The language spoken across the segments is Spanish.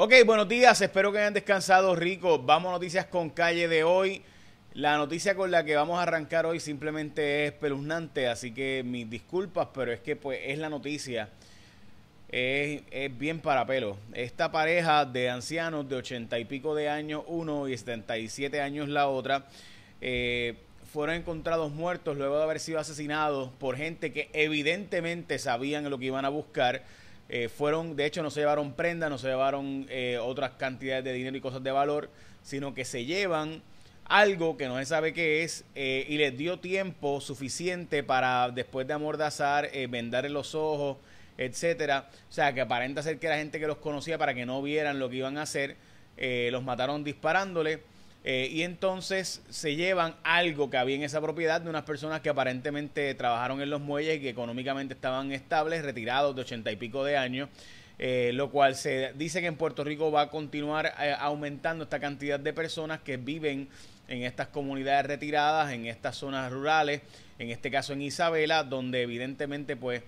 Ok, buenos días, espero que hayan descansado rico. Vamos noticias con calle de hoy. La noticia con la que vamos a arrancar hoy simplemente es espeluznante, así que mis disculpas, pero es que pues es la noticia. Es, bien para pelo. Esta pareja de ancianos de ochenta y pico de años uno y setenta y siete años la otra eh, fueron encontrados muertos luego de haber sido asesinados por gente que evidentemente sabían lo que iban a buscar eh, fueron, de hecho, no se llevaron prendas, no se llevaron eh, otras cantidades de dinero y cosas de valor, sino que se llevan algo que no se sabe qué es eh, y les dio tiempo suficiente para después de amordazar, vendarle los ojos, etcétera. O sea, que aparenta ser que era gente que los conocía para que no vieran lo que iban a hacer. los mataron disparándole. Eh, y entonces se llevan algo que había en esa propiedad de unas personas que aparentemente trabajaron en los muelles y que económicamente estaban estables, retirados de ochenta y pico de años. Eh, lo cual se dice que en Puerto Rico va a continuar eh, aumentando esta cantidad de personas que viven en estas comunidades retiradas, en estas zonas rurales, en este caso en Isabela, donde evidentemente pues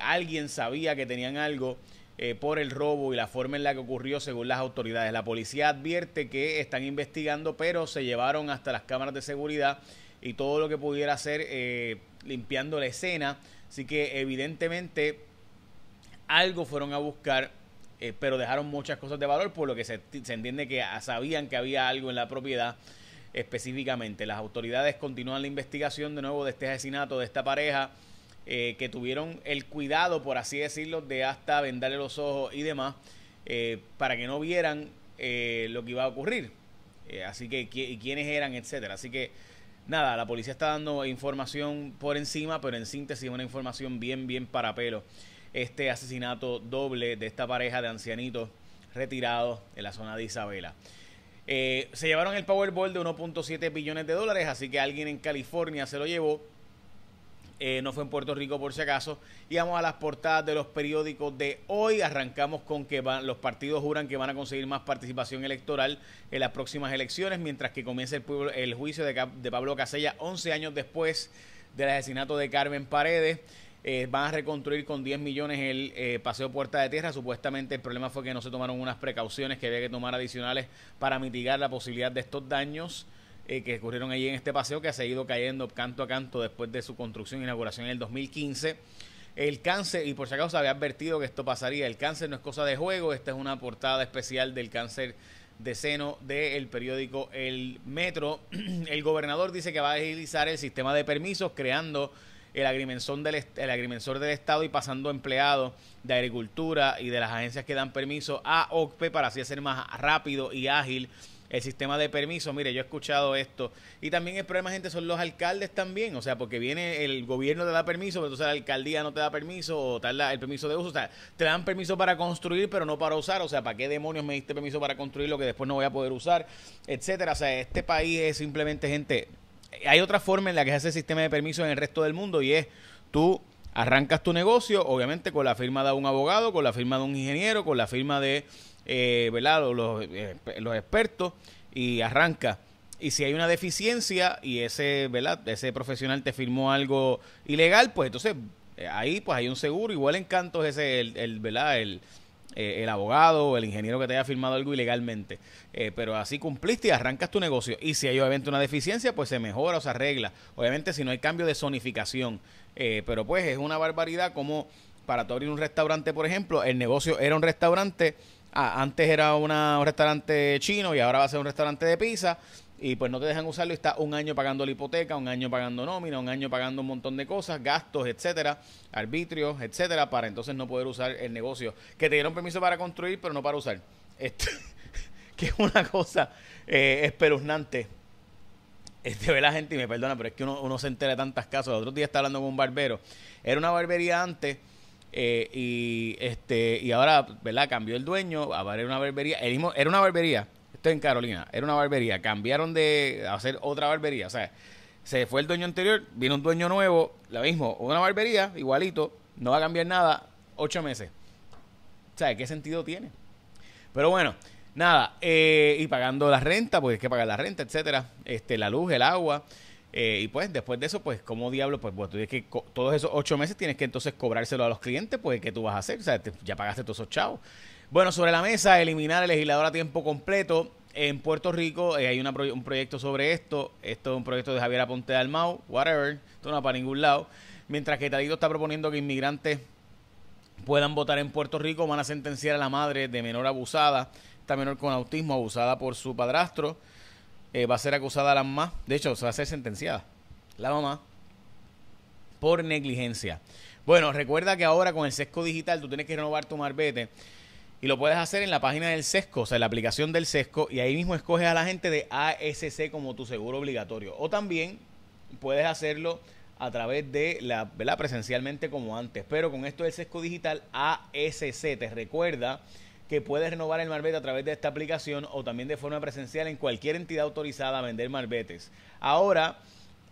alguien sabía que tenían algo eh, por el robo y la forma en la que ocurrió según las autoridades. La policía advierte que están investigando, pero se llevaron hasta las cámaras de seguridad y todo lo que pudiera hacer eh, limpiando la escena. Así que evidentemente algo fueron a buscar, eh, pero dejaron muchas cosas de valor, por lo que se entiende que sabían que había algo en la propiedad específicamente. Las autoridades continúan la investigación de nuevo de este asesinato de esta pareja eh, que tuvieron el cuidado, por así decirlo, de hasta vendarle los ojos y demás, eh, para que no vieran eh, lo que iba a ocurrir. así que, quiénes eran, etcétera. Así que, nada, la policía está dando información por encima, pero en síntesis una información bien, bien para pelo. Este asesinato doble de esta pareja de ancianitos retirados en la zona de Isabela. se llevaron el Powerball de 1.7 billones de dólares, así que alguien en California se lo llevó. Eh, no fue en Puerto Rico por si acaso. Y vamos a las portadas de los periódicos de hoy. Arrancamos con que van, los partidos juran que van a conseguir más participación electoral en las próximas elecciones, mientras que comienza el, juicio de, Pablo Casella 11 años después del asesinato de Carmen Paredes. Eh, van a reconstruir con 10 millones el eh, paseo Puerta de Tierra. Supuestamente el problema fue que no se tomaron unas precauciones que había que tomar adicionales para mitigar la posibilidad de estos daños. Eh, que ocurrieron allí en este paseo que ha seguido cayendo canto a canto después de su construcción e inauguración en el 2015. El cáncer, y por si acaso se había advertido que esto pasaría, el cáncer no es cosa de juego, esta es una portada especial del cáncer de seno del periódico El Metro. El gobernador dice que va a agilizar el sistema de permisos creando el agrimensor del, agrimensor del Estado y pasando empleados de agricultura y de las agencias que dan permiso a OCPE para así hacer más rápido y ágil el sistema de permiso, mire, yo he escuchado esto. Y también el problema, gente, son los alcaldes también, o sea, porque viene el gobierno te da permiso, pero entonces la alcaldía no te da permiso, o tal, el permiso de uso, o sea, te dan permiso para construir, pero no para usar, o sea, ¿para qué demonios me diste permiso para construir lo que después no voy a poder usar, etcétera? O sea, este país es simplemente, gente, hay otra forma en la que se hace el sistema de permisos en el resto del mundo y es tú arrancas tu negocio, obviamente con la firma de un abogado, con la firma de un ingeniero, con la firma de eh, ¿verdad? Los, eh, los, expertos y arranca. Y si hay una deficiencia y ese, ¿verdad? ese profesional te firmó algo ilegal, pues entonces eh, ahí pues hay un seguro, igual Encantos es ese, el ¿verdad? El, eh, el abogado o el ingeniero que te haya firmado algo ilegalmente. Eh, pero así cumpliste y arrancas tu negocio. Y si hay obviamente una deficiencia, pues se mejora o se arregla. Obviamente si no hay cambio de zonificación. Eh, pero pues es una barbaridad como para abrir un restaurante, por ejemplo, el negocio era un restaurante, antes era una, un restaurante chino y ahora va a ser un restaurante de pizza y pues no te dejan usarlo y está un año pagando la hipoteca, un año pagando nómina, un año pagando un montón de cosas, gastos, etcétera, arbitrios, etcétera, para entonces no poder usar el negocio que te dieron permiso para construir, pero no para usar. Este, que es una cosa eh, espeluznante. Este, ve la gente y me perdona, pero es que uno, se entera de tantas casos. El otro día estaba hablando con un barbero. Era una barbería antes eh, y este y ahora, ¿verdad? Cambió el dueño, ahora era una barbería. era una barbería Estoy en Carolina, era una barbería. Cambiaron de hacer otra barbería. O sea, se fue el dueño anterior, vino un dueño nuevo, lo mismo, una barbería, igualito, no va a cambiar nada, ocho meses. O sea, ¿qué sentido tiene? Pero bueno, nada, eh, y pagando la renta, pues hay que pagar la renta, etcétera, este, la luz, el agua. Eh, y pues después de eso, pues como diablo, pues, pues tú tienes que todos esos ocho meses tienes que entonces cobrárselo a los clientes, pues ¿qué tú vas a hacer? O sea, ya pagaste todos esos chavos. Bueno, sobre la mesa, eliminar el legislador a tiempo completo. En Puerto Rico eh, hay un proyecto sobre esto. Esto es un proyecto de Javier Aponte de mau whatever. Esto no va para ningún lado. Mientras que Tadito está proponiendo que inmigrantes puedan votar en Puerto Rico, van a sentenciar a la madre de menor abusada, esta menor con autismo, abusada por su padrastro. Eh, va a ser acusada la mamá, de hecho, se va a ser sentenciada la mamá por negligencia. Bueno, recuerda que ahora con el sesco digital tú tienes que renovar tu marbete y lo puedes hacer en la página del SESCO, o sea, en la aplicación del SESCO, y ahí mismo escoges a la gente de ASC como tu seguro obligatorio. O también puedes hacerlo a través de la, ¿verdad? Presencialmente como antes. Pero con esto del SESCO digital ASC, te recuerda que puedes renovar el marbete a través de esta aplicación o también de forma presencial en cualquier entidad autorizada a vender marbetes. Ahora,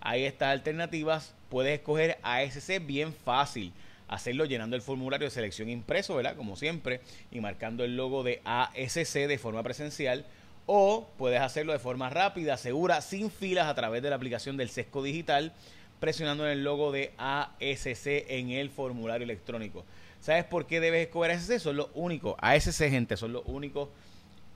hay estas alternativas, puedes escoger ASC bien fácil hacerlo llenando el formulario de selección impreso, ¿verdad? Como siempre, y marcando el logo de ASC de forma presencial. O puedes hacerlo de forma rápida, segura, sin filas a través de la aplicación del Sesco Digital, presionando en el logo de ASC en el formulario electrónico. ¿Sabes por qué debes escoger ASC? Son los únicos. ASC, gente, son los únicos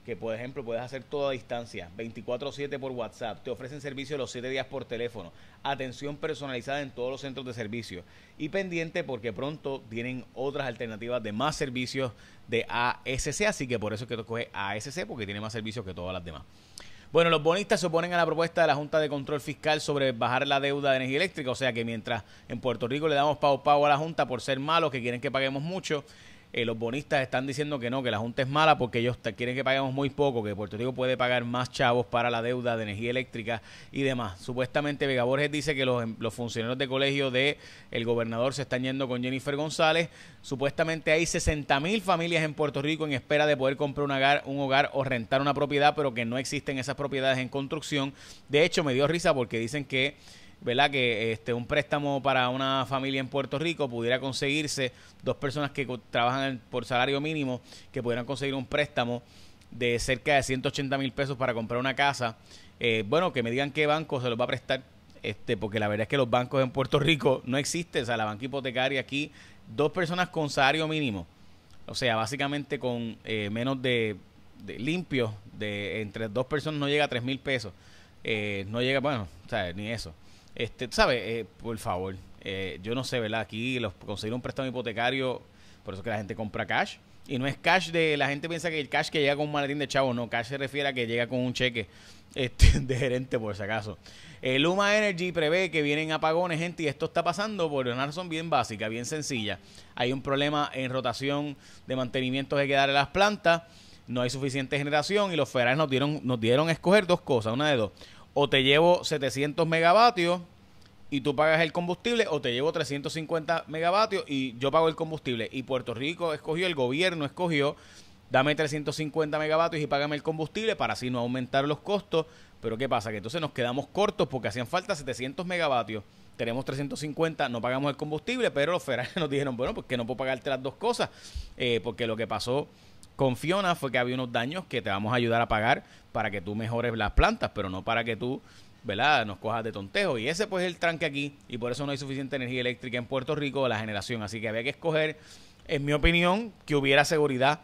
que por ejemplo puedes hacer toda distancia, 24/7 por WhatsApp, te ofrecen servicios los 7 días por teléfono, atención personalizada en todos los centros de servicio y pendiente porque pronto tienen otras alternativas de más servicios de ASC, así que por eso es que coge ASC porque tiene más servicios que todas las demás. Bueno, los bonistas se oponen a la propuesta de la Junta de Control Fiscal sobre bajar la deuda de energía eléctrica, o sea que mientras en Puerto Rico le damos pao pao a la Junta por ser malos, que quieren que paguemos mucho, eh, los bonistas están diciendo que no, que la Junta es mala porque ellos quieren que paguemos muy poco, que Puerto Rico puede pagar más chavos para la deuda de energía eléctrica y demás. Supuestamente Vega Borges dice que los, em, funcionarios de colegio de el gobernador se están yendo con Jennifer González. Supuestamente hay 60 mil familias en Puerto Rico en espera de poder comprar un hogar o rentar una propiedad, pero que no existen esas propiedades en construcción. De hecho, me dio risa porque dicen que ¿verdad? Que este, un préstamo para una familia en Puerto Rico pudiera conseguirse, dos personas que trabajan por salario mínimo, que pudieran conseguir un préstamo de cerca de 180 mil pesos para comprar una casa, eh, bueno, que me digan qué banco se los va a prestar, este, porque la verdad es que los bancos en Puerto Rico no existen, o sea, la banca hipotecaria aquí, dos personas con salario mínimo, o sea, básicamente con eh, menos de, limpio de entre dos personas no llega a 3 mil pesos, eh, no llega, bueno, o sea, ni eso. Este, ¿sabes? Eh, por favor, eh, yo no sé, ¿verdad? Aquí los, conseguir un préstamo hipotecario, por eso que la gente compra cash. Y no es cash de, la gente piensa que el cash que llega con un maletín de chavo, no, cash se refiere a que llega con un cheque este, de gerente por si acaso. el eh, Luma Energy prevé que vienen apagones, gente, y esto está pasando por una razón bien básica, bien sencilla. Hay un problema en rotación de mantenimiento de quedar en las plantas, no hay suficiente generación y los federales nos dieron, nos dieron a escoger dos cosas, una de dos o te llevo 700 megavatios y tú pagas el combustible o te llevo 350 megavatios y yo pago el combustible. Y Puerto Rico escogió, el gobierno escogió, dame 350 megavatios y págame el combustible para así no aumentar los costos. Pero ¿qué pasa? Que entonces nos quedamos cortos porque hacían falta 700 megavatios. Tenemos 350, no pagamos el combustible, pero los federales nos dijeron, bueno, pues que no puedo pagarte las dos cosas, eh, porque lo que pasó confiona Fiona fue que había unos daños que te vamos a ayudar a pagar para que tú mejores las plantas, pero no para que tú ¿verdad? Nos cojas de tontejo. Y ese pues es el tranque aquí y por eso no hay suficiente energía eléctrica en Puerto Rico de la generación. Así que había que escoger, en mi opinión, que hubiera seguridad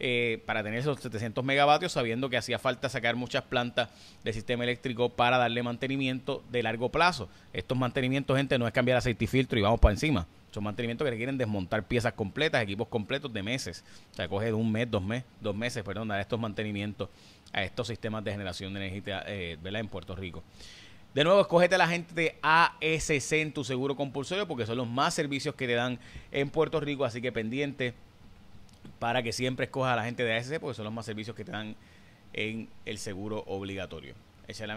eh, para tener esos 700 megavatios, sabiendo que hacía falta sacar muchas plantas del sistema eléctrico para darle mantenimiento de largo plazo. Estos mantenimientos, gente, no es cambiar aceite y filtro y vamos para encima. Son mantenimientos que requieren desmontar piezas completas, equipos completos de meses. O sea, coge de un mes, dos, mes, dos meses, perdón, dar estos mantenimientos a estos sistemas de generación de energía eh, en Puerto Rico. De nuevo, escogete a la gente de ASC en tu seguro compulsorio porque son los más servicios que te dan en Puerto Rico, así que pendiente para que siempre escoja a la gente de ASC porque son los más servicios que te dan en el seguro obligatorio. es la